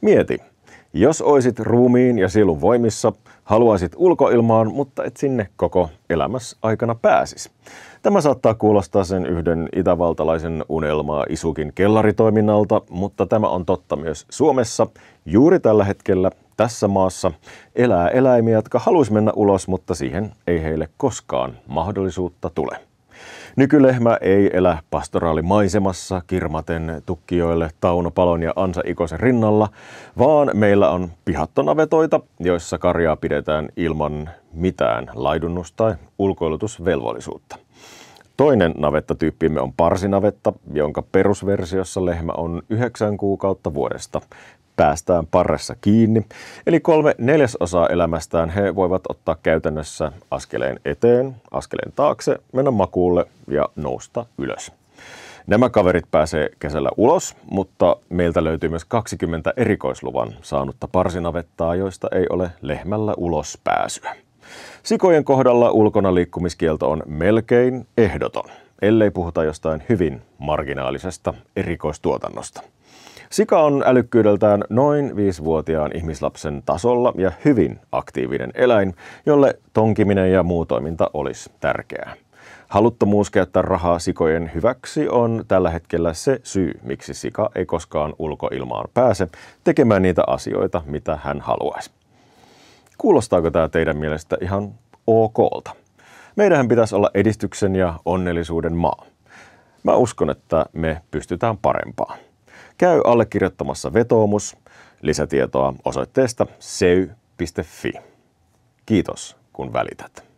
Mieti, jos oisit ruumiin ja sielun voimissa, haluaisit ulkoilmaan, mutta et sinne koko elämässä aikana pääsis. Tämä saattaa kuulostaa sen yhden itävaltalaisen unelmaa isukin kellaritoiminnalta, mutta tämä on totta myös Suomessa. Juuri tällä hetkellä tässä maassa elää eläimiä, jotka haluaisi mennä ulos, mutta siihen ei heille koskaan mahdollisuutta tule. Nykylehmä ei elä pastoraalimaisemassa kirmaten tukkijoille Tauno Palon ja Ansa Ikosen rinnalla, vaan meillä on pihattonavetoita, joissa karjaa pidetään ilman mitään laidunnus- tai ulkoilutusvelvollisuutta. Toinen navettatyyppimme on parsinavetta, jonka perusversiossa lehmä on 9 kuukautta vuodesta. Päästään parressa kiinni, eli kolme neljäsosaa elämästään he voivat ottaa käytännössä askeleen eteen, askeleen taakse, mennä makuulle ja nousta ylös. Nämä kaverit pääsee kesällä ulos, mutta meiltä löytyy myös 20 erikoisluvan saanutta parsinavettaa, joista ei ole lehmällä ulos pääsyä. Sikojen kohdalla ulkona liikkumiskielto on melkein ehdoton, ellei puhuta jostain hyvin marginaalisesta erikoistuotannosta. Sika on älykkyydeltään noin viisivuotiaan ihmislapsen tasolla ja hyvin aktiivinen eläin, jolle tonkiminen ja muu toiminta olisi tärkeää. Haluttomuus käyttää rahaa sikojen hyväksi on tällä hetkellä se syy, miksi sika ei koskaan ulkoilmaan pääse tekemään niitä asioita, mitä hän haluaisi. Kuulostaako tämä teidän mielestä ihan okolta? Meidän pitäisi olla edistyksen ja onnellisuuden maa. Mä uskon, että me pystytään parempaan. Käy allekirjoittamassa vetoomus. Lisätietoa osoitteesta seu.fi. Kiitos, kun välität.